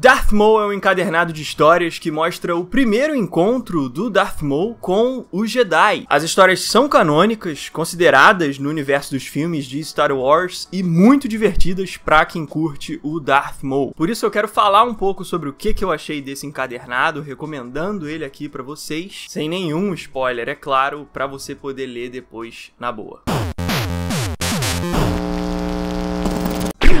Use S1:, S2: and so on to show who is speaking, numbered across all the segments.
S1: Darth Maul é um encadernado de histórias que mostra o primeiro encontro do Darth Maul com o Jedi. As histórias são canônicas, consideradas no universo dos filmes de Star Wars e muito divertidas para quem curte o Darth Maul. Por isso eu quero falar um pouco sobre o que, que eu achei desse encadernado, recomendando ele aqui para vocês, sem nenhum spoiler, é claro, para você poder ler depois na boa.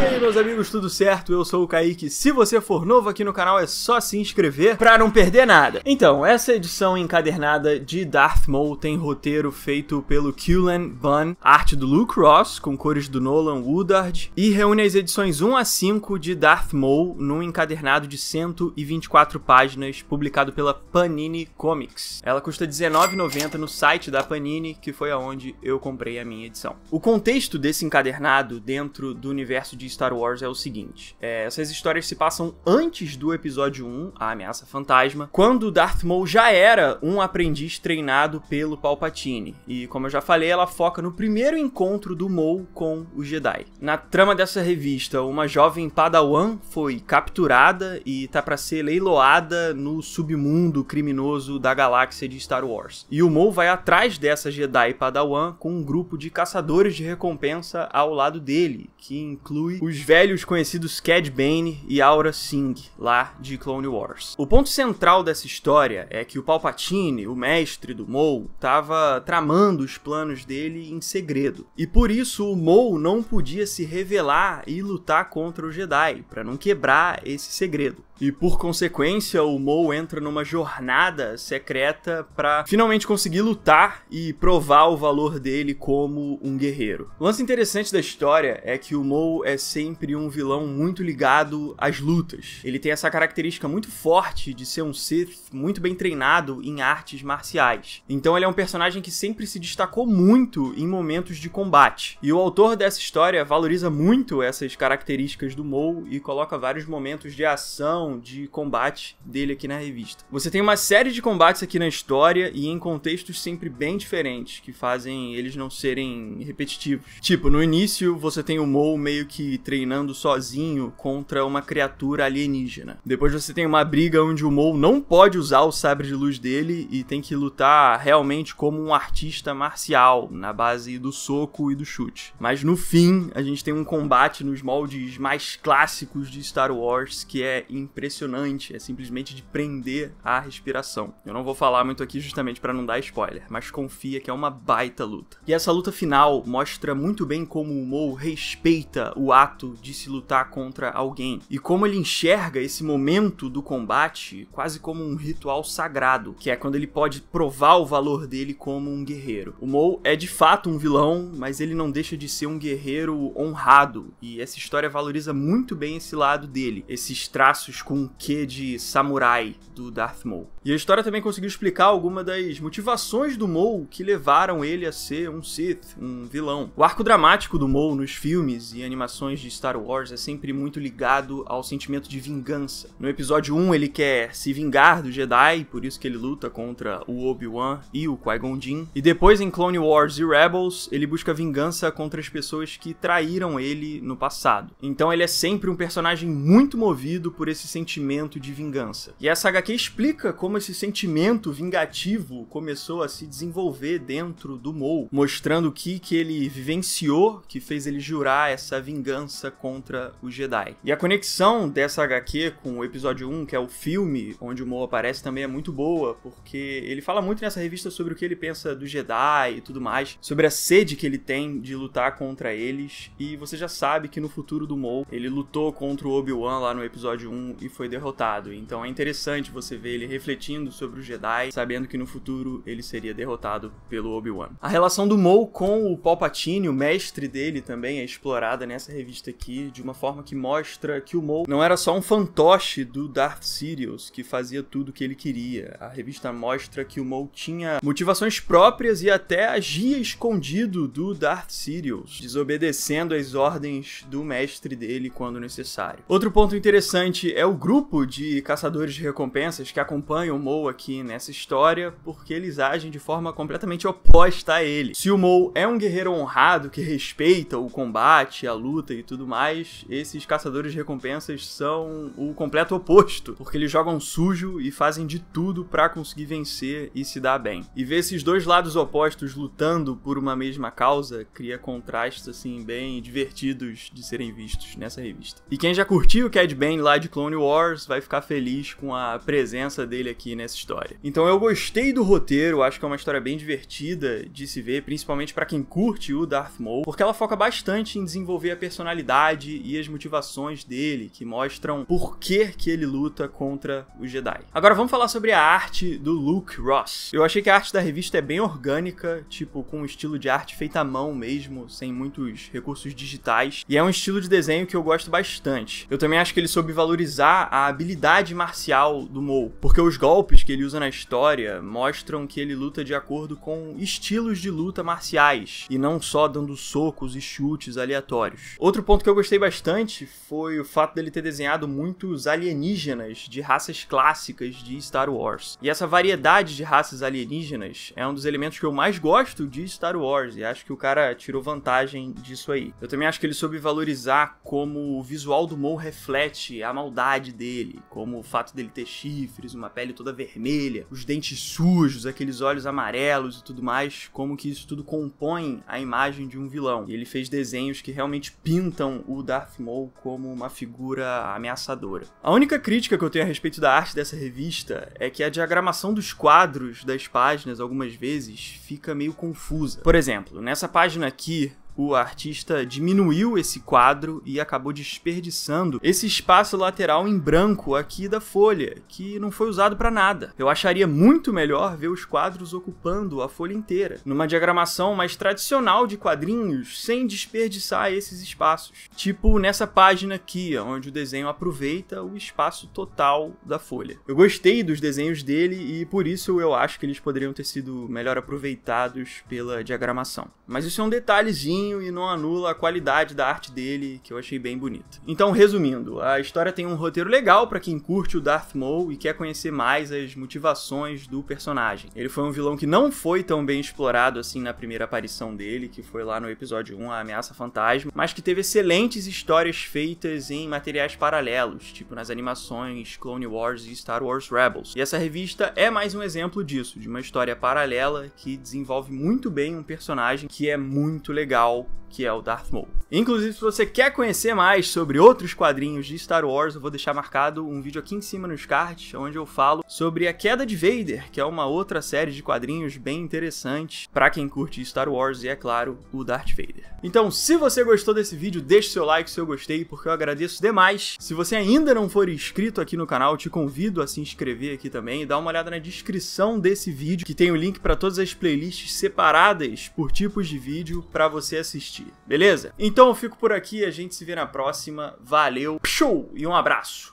S1: E aí, meus amigos, tudo certo? Eu sou o Kaique. Se você for novo aqui no canal, é só se inscrever pra não perder nada. Então, essa edição encadernada de Darth Maul tem roteiro feito pelo Cullen Bunn, arte do Luke Ross, com cores do Nolan Woodard, e reúne as edições 1 a 5 de Darth Maul num encadernado de 124 páginas, publicado pela Panini Comics. Ela custa R$19,90 no site da Panini, que foi aonde eu comprei a minha edição. O contexto desse encadernado dentro do universo de Star Wars é o seguinte: é, essas histórias se passam antes do episódio 1, A Ameaça Fantasma, quando Darth Maul já era um aprendiz treinado pelo Palpatine. E como eu já falei, ela foca no primeiro encontro do Maul com os Jedi. Na trama dessa revista, uma jovem Padawan foi capturada e tá para ser leiloada no submundo criminoso da galáxia de Star Wars. E o Maul vai atrás dessa Jedi Padawan com um grupo de caçadores de recompensa ao lado dele, que inclui os velhos conhecidos Cad Bane e Aura Singh, lá de Clone Wars. O ponto central dessa história é que o Palpatine, o mestre do Mou, estava tramando os planos dele em segredo. E por isso o Mou não podia se revelar e lutar contra o Jedi, para não quebrar esse segredo. E por consequência, o Mou entra numa jornada secreta para finalmente conseguir lutar e provar o valor dele como um guerreiro. O lance interessante da história é que o Mou é sempre um vilão muito ligado às lutas. Ele tem essa característica muito forte de ser um Sith muito bem treinado em artes marciais. Então ele é um personagem que sempre se destacou muito em momentos de combate. E o autor dessa história valoriza muito essas características do Mou e coloca vários momentos de ação, de combate dele aqui na revista. Você tem uma série de combates aqui na história e em contextos sempre bem diferentes, que fazem eles não serem repetitivos. Tipo, no início você tem o Mou meio que treinando sozinho contra uma criatura alienígena. Depois você tem uma briga onde o Mou não pode usar o sabre de luz dele e tem que lutar realmente como um artista marcial, na base do soco e do chute. Mas no fim, a gente tem um combate nos moldes mais clássicos de Star Wars que é impressionante, é simplesmente de prender a respiração. Eu não vou falar muito aqui justamente para não dar spoiler, mas confia que é uma baita luta. E essa luta final mostra muito bem como o Mou respeita o ato ato de se lutar contra alguém. E como ele enxerga esse momento do combate quase como um ritual sagrado, que é quando ele pode provar o valor dele como um guerreiro. O Mo é de fato um vilão, mas ele não deixa de ser um guerreiro honrado, e essa história valoriza muito bem esse lado dele, esses traços com o quê de samurai do Darth Maul. E a história também conseguiu explicar algumas das motivações do Mo que levaram ele a ser um Sith, um vilão. O arco dramático do Mo nos filmes e animações de Star Wars é sempre muito ligado ao sentimento de vingança. No episódio 1, ele quer se vingar do Jedi, por isso que ele luta contra o Obi-Wan e o Qui-Gon Jinn. E depois, em Clone Wars e Rebels, ele busca vingança contra as pessoas que traíram ele no passado. Então ele é sempre um personagem muito movido por esse sentimento de vingança. E essa HQ explica como esse sentimento vingativo começou a se desenvolver dentro do Mo, mostrando o que, que ele vivenciou que fez ele jurar essa vingança vingança contra os Jedi. E a conexão dessa HQ com o episódio 1, que é o filme onde o Mo aparece, também é muito boa, porque ele fala muito nessa revista sobre o que ele pensa dos Jedi e tudo mais, sobre a sede que ele tem de lutar contra eles, e você já sabe que no futuro do Mo, ele lutou contra o Obi-Wan lá no episódio 1 e foi derrotado. Então é interessante você ver ele refletindo sobre os Jedi, sabendo que no futuro ele seria derrotado pelo Obi-Wan. A relação do Mo com o Palpatine, o mestre dele também é explorada nessa revista entrevista aqui de uma forma que mostra que o Moe não era só um fantoche do Darth Sirius que fazia tudo o que ele queria. A revista mostra que o Moe tinha motivações próprias e até agia escondido do Darth Sirius, desobedecendo as ordens do mestre dele quando necessário. Outro ponto interessante é o grupo de caçadores de recompensas que acompanham o Moe aqui nessa história, porque eles agem de forma completamente oposta a ele. Se o Moe é um guerreiro honrado que respeita o combate, a luta e tudo mais, esses caçadores de recompensas são o completo oposto, porque eles jogam sujo e fazem de tudo para conseguir vencer e se dar bem. E ver esses dois lados opostos lutando por uma mesma causa cria contrastes assim bem divertidos de serem vistos nessa revista. E quem já curtiu o Cad Bane lá de Clone Wars vai ficar feliz com a presença dele aqui nessa história. Então eu gostei do roteiro, acho que é uma história bem divertida de se ver, principalmente para quem curte o Darth Maul, porque ela foca bastante em desenvolver a personagem personalidade e as motivações dele, que mostram por que, que ele luta contra os Jedi. Agora vamos falar sobre a arte do Luke Ross. Eu achei que a arte da revista é bem orgânica, tipo com um estilo de arte feita à mão mesmo, sem muitos recursos digitais, e é um estilo de desenho que eu gosto bastante. Eu também acho que ele soube valorizar a habilidade marcial do Maul, porque os golpes que ele usa na história mostram que ele luta de acordo com estilos de luta marciais e não só dando socos e chutes aleatórios. Outro Outro ponto que eu gostei bastante foi o fato dele ter desenhado muitos alienígenas de raças clássicas de Star Wars. E essa variedade de raças alienígenas é um dos elementos que eu mais gosto de Star Wars e acho que o cara tirou vantagem disso aí. Eu também acho que ele soube valorizar como o visual do Maul reflete a maldade dele, como o fato dele ter chifres, uma pele toda vermelha, os dentes sujos, aqueles olhos amarelos e tudo mais, como que isso tudo compõe a imagem de um vilão. E ele fez desenhos que realmente pintam pintam o Darth Maul como uma figura ameaçadora. A única crítica que eu tenho a respeito da arte dessa revista é que a diagramação dos quadros das páginas, algumas vezes, fica meio confusa. Por exemplo, nessa página aqui, o artista diminuiu esse quadro e acabou desperdiçando esse espaço lateral em branco aqui da folha, que não foi usado para nada. Eu acharia muito melhor ver os quadros ocupando a folha inteira, numa diagramação mais tradicional de quadrinhos, sem desperdiçar esses espaços. Tipo nessa página aqui, onde o desenho aproveita o espaço total da folha. Eu gostei dos desenhos dele e por isso eu acho que eles poderiam ter sido melhor aproveitados pela diagramação. Mas isso é um detalhezinho e não anula a qualidade da arte dele, que eu achei bem bonita. Então, resumindo, a história tem um roteiro legal para quem curte o Darth Maul e quer conhecer mais as motivações do personagem. Ele foi um vilão que não foi tão bem explorado assim na primeira aparição dele, que foi lá no episódio 1, A Ameaça Fantasma, mas que teve excelentes histórias feitas em materiais paralelos, tipo nas animações Clone Wars e Star Wars Rebels. E essa revista é mais um exemplo disso, de uma história paralela que desenvolve muito bem um personagem que é muito legal que é o Darth Maul. Inclusive, se você quer conhecer mais sobre outros quadrinhos de Star Wars, eu vou deixar marcado um vídeo aqui em cima nos cards, onde eu falo sobre a queda de Vader, que é uma outra série de quadrinhos bem interessante para quem curte Star Wars e, é claro, o Darth Vader. Então, se você gostou desse vídeo, deixe seu like, seu gostei, porque eu agradeço demais. Se você ainda não for inscrito aqui no canal, te convido a se inscrever aqui também e dar uma olhada na descrição desse vídeo, que tem o um link para todas as playlists separadas por tipos de vídeo para você assistir, beleza? Então, então eu fico por aqui, a gente se vê na próxima. Valeu, show e um abraço.